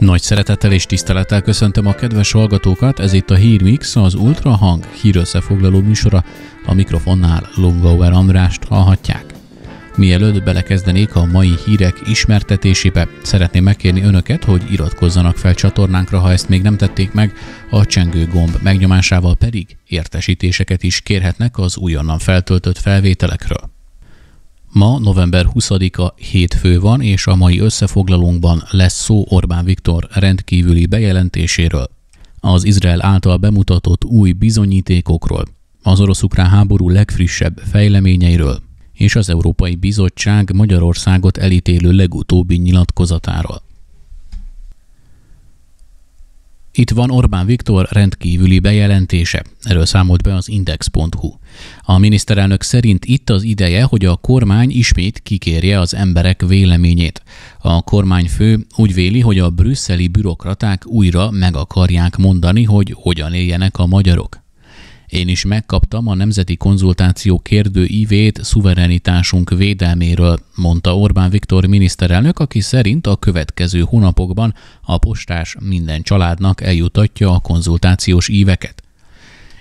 Nagy szeretettel és tisztelettel köszöntöm a kedves hallgatókat, ez itt a Hírmix, az Ultrahang hírösszefoglaló műsora, a mikrofonnál Longauer Andrást hallhatják. Mielőtt belekezdenék a mai hírek ismertetésébe, szeretném megkérni önöket, hogy iratkozzanak fel csatornánkra, ha ezt még nem tették meg, a csengő gomb megnyomásával pedig értesítéseket is kérhetnek az újonnan feltöltött felvételekről. Ma november 20-a hétfő van, és a mai összefoglalónkban lesz szó Orbán Viktor rendkívüli bejelentéséről, az Izrael által bemutatott új bizonyítékokról, az orosz-ukrán háború legfrissebb fejleményeiről, és az Európai Bizottság Magyarországot elítélő legutóbbi nyilatkozatáról. Itt van Orbán Viktor rendkívüli bejelentése. Erről számolt be az Index.hu. A miniszterelnök szerint itt az ideje, hogy a kormány ismét kikérje az emberek véleményét. A kormányfő úgy véli, hogy a brüsszeli bürokraták újra meg akarják mondani, hogy hogyan éljenek a magyarok. Én is megkaptam a Nemzeti Konzultáció ívét szuverenitásunk védelméről, mondta Orbán Viktor miniszterelnök, aki szerint a következő hónapokban a postás minden családnak eljutatja a konzultációs íveket.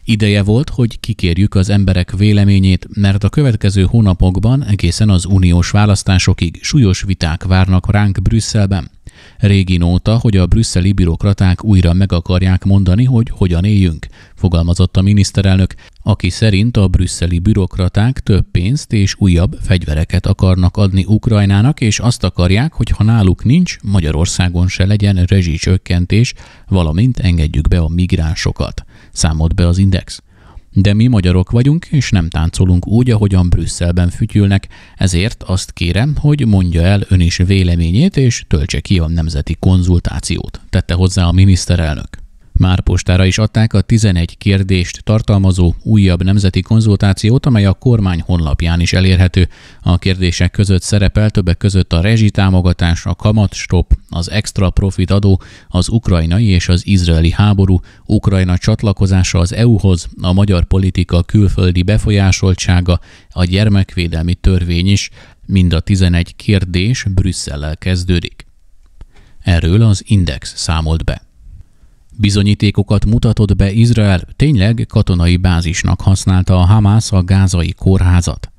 Ideje volt, hogy kikérjük az emberek véleményét, mert a következő hónapokban egészen az uniós választásokig súlyos viták várnak ránk Brüsszelben. Régi nóta, hogy a brüsszeli bürokraták újra meg akarják mondani, hogy hogyan éljünk, fogalmazott a miniszterelnök, aki szerint a brüsszeli bürokraták több pénzt és újabb fegyvereket akarnak adni Ukrajnának, és azt akarják, hogy ha náluk nincs, Magyarországon se legyen rezsicsökkentés, valamint engedjük be a migránsokat, számolt be az Index. De mi magyarok vagyunk, és nem táncolunk úgy, ahogyan Brüsszelben fütyülnek, ezért azt kérem, hogy mondja el ön is véleményét, és töltse ki a nemzeti konzultációt, tette hozzá a miniszterelnök. Már postára is adták a 11 kérdést tartalmazó újabb nemzeti konzultációt, amely a kormány honlapján is elérhető. A kérdések között szerepel többek között a rezsitámogatás, a kamatstop, az extra profit adó, az ukrajnai és az izraeli háború, Ukrajna csatlakozása az EU-hoz, a magyar politika külföldi befolyásoltsága, a gyermekvédelmi törvény is, mind a 11 kérdés Brüsszellel kezdődik. Erről az Index számolt be. Bizonyítékokat mutatott be Izrael, tényleg katonai bázisnak használta a Hamas a gázai kórházat.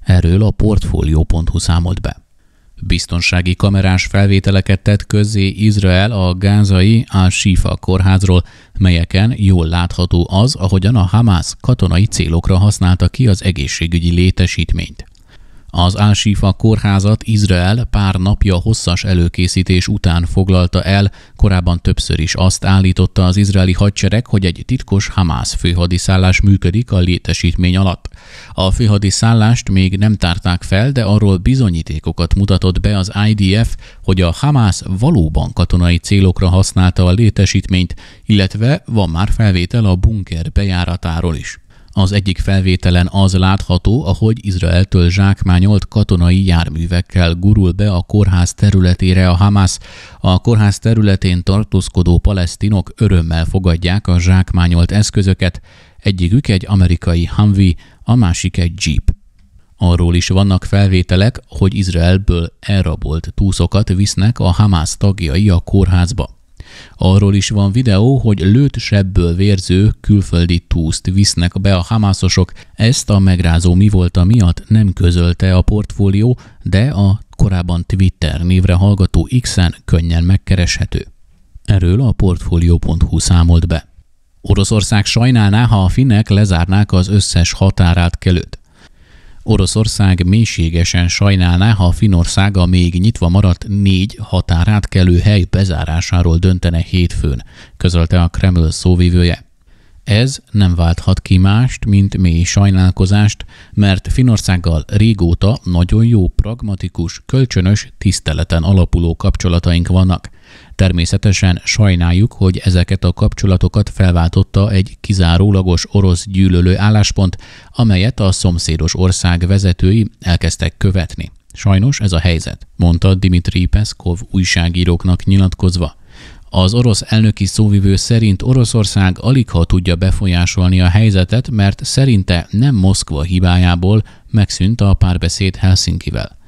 Erről a Portfolio.hu számolt be. Biztonsági kamerás felvételeket tett közzé Izrael a gázai Al-Shifa kórházról, melyeken jól látható az, ahogyan a Hamas katonai célokra használta ki az egészségügyi létesítményt. Az Ásifa kórházat Izrael pár napja hosszas előkészítés után foglalta el, korábban többször is azt állította az izraeli hadsereg, hogy egy titkos Hamász főhadiszállás működik a létesítmény alatt. A főhadiszállást még nem tárták fel, de arról bizonyítékokat mutatott be az IDF, hogy a Hamász valóban katonai célokra használta a létesítményt, illetve van már felvétel a bunker bejáratáról is. Az egyik felvételen az látható, ahogy Izraeltől zsákmányolt katonai járművekkel gurul be a kórház területére a Hamas. A kórház területén tartózkodó palesztinok örömmel fogadják a zsákmányolt eszközöket, egyikük egy amerikai Humvee, a másik egy Jeep. Arról is vannak felvételek, hogy Izraelből elrabolt túszokat visznek a Hamász tagjai a kórházba. Arról is van videó, hogy lőtt sebből vérző külföldi túszt visznek be a hamászosok. Ezt a megrázó mi volt a miatt nem közölte a portfólió, de a korábban Twitter névre hallgató X-en könnyen megkereshető. Erről a portfólió.hu számolt be. Oroszország sajnálná, ha a finnek lezárnák az összes határátkelőt. Oroszország mélységesen sajnálná, ha Finország a még nyitva maradt négy határátkelő hely bezárásáról döntene hétfőn, közölte a Kreml szóvivője. Ez nem válthat ki mást, mint mély sajnálkozást, mert Finországgal régóta nagyon jó, pragmatikus, kölcsönös, tiszteleten alapuló kapcsolataink vannak – Természetesen sajnáljuk, hogy ezeket a kapcsolatokat felváltotta egy kizárólagos orosz gyűlölő álláspont, amelyet a szomszédos ország vezetői elkezdtek követni. Sajnos ez a helyzet, mondta Dimitri Peszkov újságíróknak nyilatkozva. Az orosz elnöki szóvivő szerint Oroszország alig ha tudja befolyásolni a helyzetet, mert szerinte nem Moszkva hibájából megszűnt a párbeszéd Helsinkivel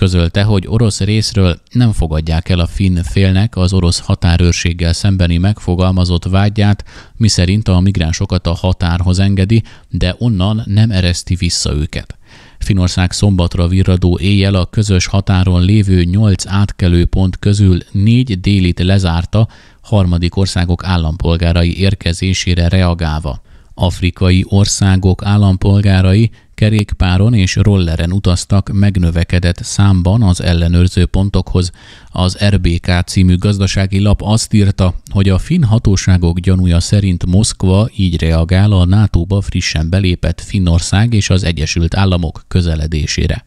közölte, hogy orosz részről nem fogadják el a finn félnek az orosz határőrséggel szembeni megfogalmazott vágyát, miszerint a migránsokat a határhoz engedi, de onnan nem ereszti vissza őket. Finország szombatra virradó éjjel a közös határon lévő átkelő átkelőpont közül négy délit lezárta, harmadik országok állampolgárai érkezésére reagálva. Afrikai országok állampolgárai Kerékpáron és rolleren utaztak megnövekedett számban az ellenőrző pontokhoz. Az RBK című gazdasági lap azt írta, hogy a finn hatóságok gyanúja szerint Moszkva így reagál a NATO-ba frissen belépett Finnország és az Egyesült Államok közeledésére.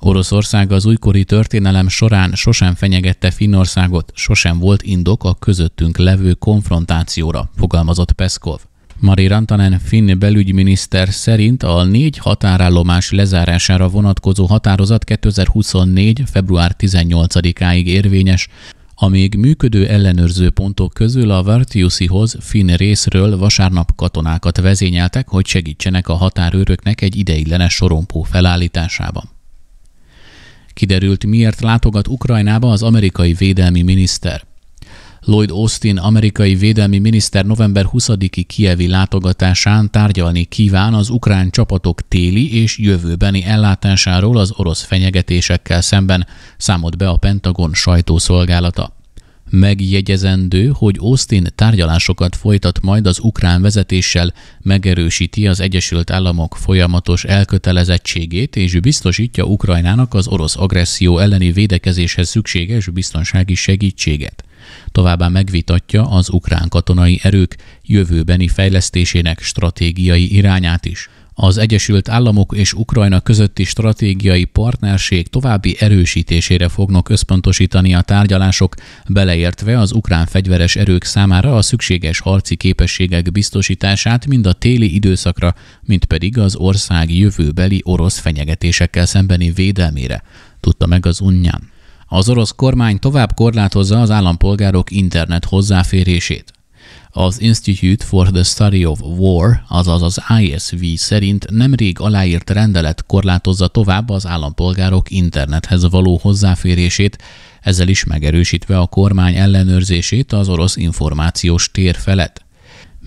Oroszország az újkori történelem során sosem fenyegette Finnországot, sosem volt indok a közöttünk levő konfrontációra, fogalmazott Peszkov. Mari Rantanen finn belügyminiszter szerint a négy határállomás lezárására vonatkozó határozat 2024. február 18-áig érvényes, a még működő ellenőrző pontok közül a Vartiusihoz finn részről vasárnap katonákat vezényeltek, hogy segítsenek a határőröknek egy ideiglenes sorompó felállításában. Kiderült, miért látogat Ukrajnába az amerikai védelmi miniszter. Lloyd Austin amerikai védelmi miniszter november 20-i kievi látogatásán tárgyalni kíván az ukrán csapatok téli és jövőbeni ellátásáról az orosz fenyegetésekkel szemben, számolt be a Pentagon sajtószolgálata. Megjegyezendő, hogy Austin tárgyalásokat folytat majd az ukrán vezetéssel, megerősíti az Egyesült Államok folyamatos elkötelezettségét és biztosítja Ukrajnának az orosz agresszió elleni védekezéshez szükséges biztonsági segítséget. Továbbá megvitatja az ukrán katonai erők jövőbeni fejlesztésének stratégiai irányát is az Egyesült Államok és Ukrajna közötti stratégiai partnerség további erősítésére fognak összpontosítani a tárgyalások, beleértve az ukrán fegyveres erők számára a szükséges harci képességek biztosítását mind a téli időszakra, mint pedig az ország jövőbeli orosz fenyegetésekkel szembeni védelmére, tudta meg az Unnyán. Az orosz kormány tovább korlátozza az állampolgárok internet hozzáférését. Az Institute for the Study of War, azaz az ISV szerint nemrég aláírt rendelet korlátozza tovább az állampolgárok internethez való hozzáférését, ezzel is megerősítve a kormány ellenőrzését az orosz információs tér felett.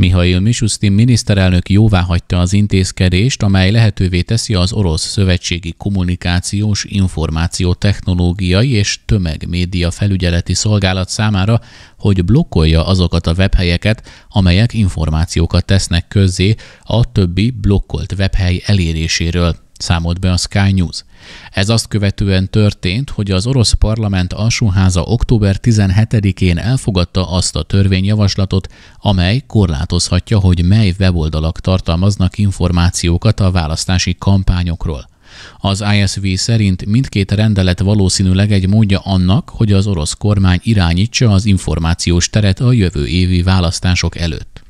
Mihail Misusztin miniszterelnök jóvá hagyta az intézkedést, amely lehetővé teszi az orosz szövetségi kommunikációs információ technológiai és tömegmédia felügyeleti szolgálat számára, hogy blokkolja azokat a webhelyeket, amelyek információkat tesznek közzé a többi blokkolt webhely eléréséről, számolt be a Sky News. Ez azt követően történt, hogy az orosz parlament alsóháza október 17-én elfogadta azt a törvényjavaslatot, amely korlátozhatja, hogy mely weboldalak tartalmaznak információkat a választási kampányokról. Az ISV szerint mindkét rendelet valószínűleg egy módja annak, hogy az orosz kormány irányítsa az információs teret a jövő évi választások előtt.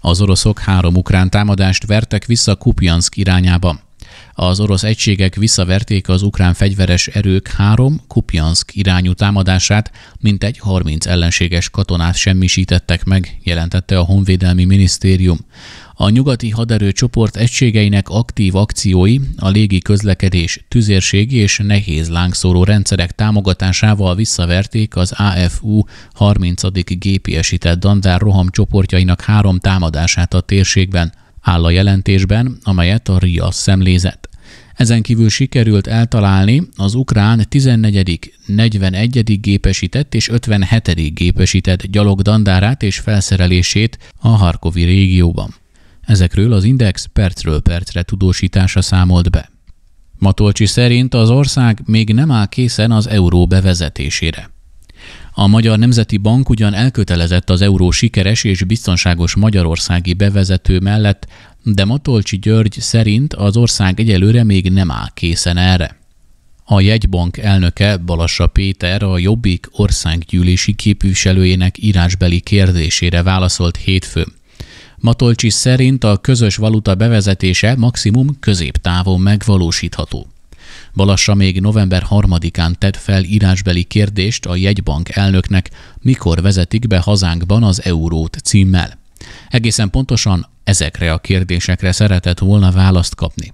Az oroszok három ukrán támadást vertek vissza Kupjanszk irányába. Az orosz egységek visszaverték az ukrán fegyveres erők három Kupjansk irányú támadását, mintegy 30 ellenséges katonát semmisítettek meg, jelentette a Honvédelmi Minisztérium. A nyugati haderő csoport egységeinek aktív akciói a légi közlekedés, tüzérségi és nehéz lángszóró rendszerek támogatásával visszaverték az AFU 30. gépiesített dandár roham csoportjainak három támadását a térségben, áll a jelentésben, amelyet a RIA szemlézett. Ezen kívül sikerült eltalálni az ukrán 14., 41. gépesített és 57. gépesített gyalogdandárát és felszerelését a Harkovi régióban. Ezekről az Index percről percre tudósítása számolt be. Matolcsi szerint az ország még nem áll készen az euró bevezetésére. A Magyar Nemzeti Bank ugyan elkötelezett az euró sikeres és biztonságos magyarországi bevezető mellett, de Matolcsi György szerint az ország egyelőre még nem áll készen erre. A jegybank elnöke Balassa Péter a Jobbik országgyűlési képviselőjének írásbeli kérdésére válaszolt hétfő. Matolcsi szerint a közös valuta bevezetése maximum középtávon megvalósítható. Balassa még november 3-án tett fel írásbeli kérdést a jegybank elnöknek, mikor vezetik be hazánkban az eurót címmel. Egészen pontosan Ezekre a kérdésekre szeretett volna választ kapni.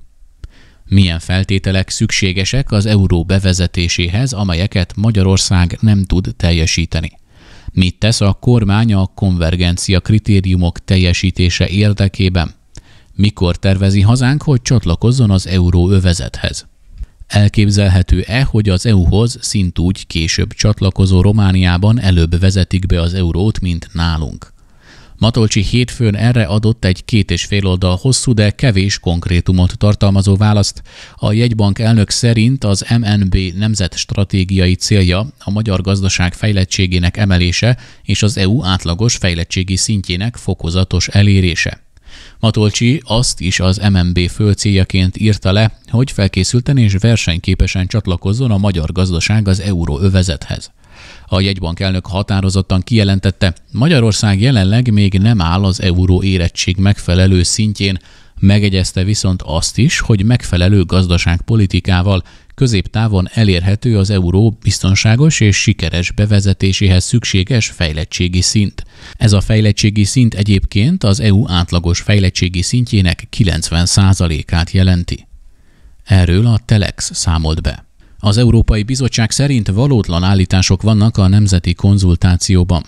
Milyen feltételek szükségesek az euró bevezetéséhez, amelyeket Magyarország nem tud teljesíteni? Mit tesz a kormány a konvergencia kritériumok teljesítése érdekében? Mikor tervezi hazánk, hogy csatlakozzon az euró övezethez? Elképzelhető-e, hogy az EU-hoz szintúgy később csatlakozó Romániában előbb vezetik be az eurót, mint nálunk? Matolcsi hétfőn erre adott egy két és fél oldal hosszú, de kevés konkrétumot tartalmazó választ. A jegybank elnök szerint az MNB nemzetstratégiai célja a magyar gazdaság fejlettségének emelése és az EU átlagos fejlettségi szintjének fokozatos elérése. Matolcsi azt is az MNB főcéljaként írta le, hogy felkészülten és versenyképesen csatlakozzon a magyar gazdaság az euróövezethez. A jegybank elnök határozottan kijelentette, Magyarország jelenleg még nem áll az euró érettség megfelelő szintjén, megegyezte viszont azt is, hogy megfelelő gazdaságpolitikával középtávon elérhető az euró biztonságos és sikeres bevezetéséhez szükséges fejlettségi szint. Ez a fejlettségi szint egyébként az EU átlagos fejlettségi szintjének 90%-át jelenti. Erről a Telex számolt be. Az Európai Bizottság szerint valótlan állítások vannak a nemzeti konzultációban.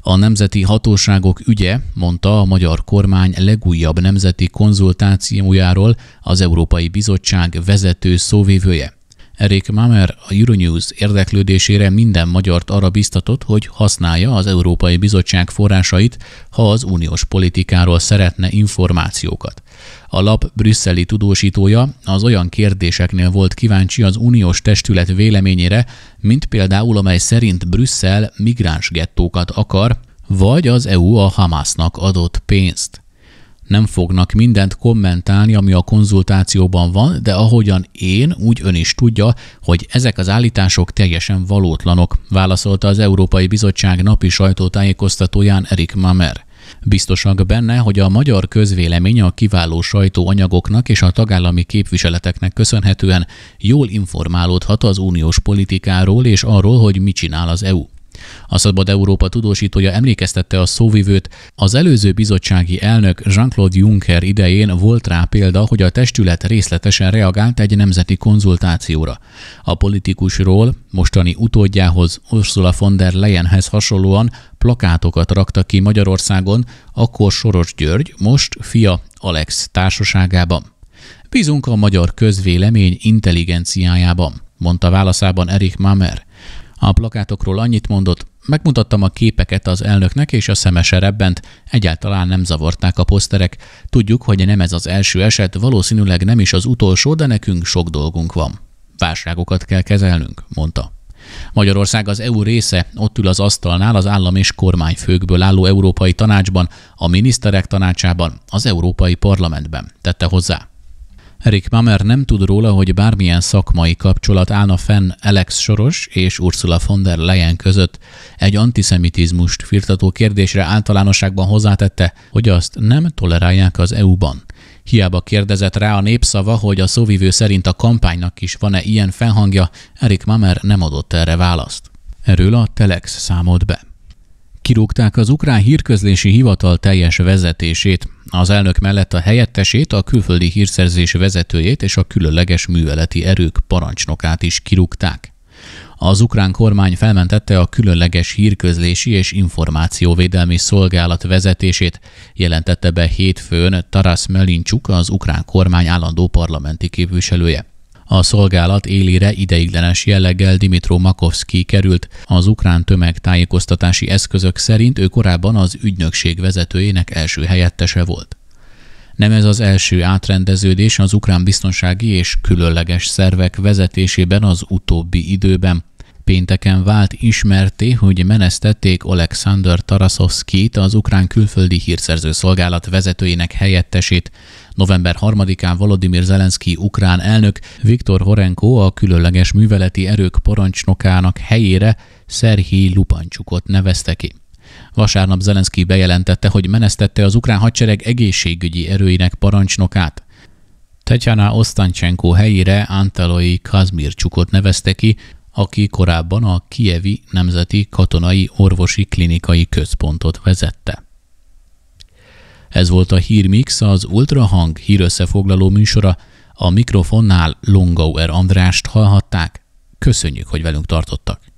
A nemzeti hatóságok ügye, mondta a magyar kormány legújabb nemzeti konzultációjáról az Európai Bizottság vezető szóvévője. Erik Mamer a Euronews érdeklődésére minden magyart arra biztatott, hogy használja az Európai Bizottság forrásait, ha az uniós politikáról szeretne információkat. A lap brüsszeli tudósítója az olyan kérdéseknél volt kíváncsi az uniós testület véleményére, mint például amely szerint Brüsszel migráns gettókat akar, vagy az EU a Hamásznak adott pénzt. Nem fognak mindent kommentálni, ami a konzultációban van, de ahogyan én, úgy ön is tudja, hogy ezek az állítások teljesen valótlanok, válaszolta az Európai Bizottság napi sajtótájékoztatóján Erik Mamer. Biztosak benne, hogy a magyar közvélemény a kiváló sajtóanyagoknak és a tagállami képviseleteknek köszönhetően jól informálódhat az uniós politikáról és arról, hogy mit csinál az EU. A Szabad Európa tudósítója emlékeztette a szóvivőt, az előző bizottsági elnök Jean-Claude Juncker idején volt rá példa, hogy a testület részletesen reagált egy nemzeti konzultációra. A politikusról, mostani utódjához, Ursula von der Leyenhez hasonlóan plakátokat raktak ki Magyarországon, akkor Soros György, most fia Alex társaságában. Bízunk a magyar közvélemény intelligenciájában, mondta válaszában Erik Mamer. A plakátokról annyit mondott, megmutattam a képeket az elnöknek, és a szemese egyáltalán nem zavarták a poszterek. Tudjuk, hogy nem ez az első eset, valószínűleg nem is az utolsó, de nekünk sok dolgunk van. Válságokat kell kezelnünk, mondta. Magyarország az EU része, ott ül az asztalnál az állam és kormányfőkből álló Európai Tanácsban, a miniszterek tanácsában, az Európai Parlamentben, tette hozzá. Erik Mamer nem tud róla, hogy bármilyen szakmai kapcsolat állna fenn Alex Soros és Ursula von der Leyen között. Egy antiszemitizmust firtató kérdésre általánosságban hozzátette, hogy azt nem tolerálják az EU-ban. Hiába kérdezett rá a népszava, hogy a szóvivő szerint a kampánynak is van-e ilyen fennhangja, Erik Mamer nem adott erre választ. Erről a Telex számolt be. Kirúgták az ukrán hírközlési hivatal teljes vezetését. Az elnök mellett a helyettesét, a külföldi hírszerzés vezetőjét és a különleges műveleti erők parancsnokát is kirúgták. Az ukrán kormány felmentette a különleges hírközlési és információvédelmi szolgálat vezetését, jelentette be hétfőn Taras Melincsuk, az ukrán kormány állandó parlamenti képviselője. A szolgálat élére ideiglenes jelleggel Dimitro Makovszki került. Az ukrán tömegtájékoztatási eszközök szerint ő korábban az ügynökség vezetőjének első helyettese volt. Nem ez az első átrendeződés az ukrán biztonsági és különleges szervek vezetésében az utóbbi időben. Pénteken vált ismerté, hogy menesztették Alexander Tarasovskit, az ukrán külföldi hírszerző szolgálat vezetőjének helyettesét. November 3-án Volodymyr Zelenszky ukrán elnök Viktor Horenko a különleges műveleti erők parancsnokának helyére Szerhi Lupancsukot nevezte ki. Vasárnap Zelenszky bejelentette, hogy menesztette az ukrán hadsereg egészségügyi erőinek parancsnokát. Tetyana Osztancsenko helyére Antaloi Kazmircsukot nevezte ki, aki korábban a Kievi Nemzeti Katonai Orvosi Klinikai Központot vezette. Ez volt a Hírmix, az Ultrahang hírösszefoglaló műsora, a mikrofonnál Longauer Andrást hallhatták. Köszönjük, hogy velünk tartottak!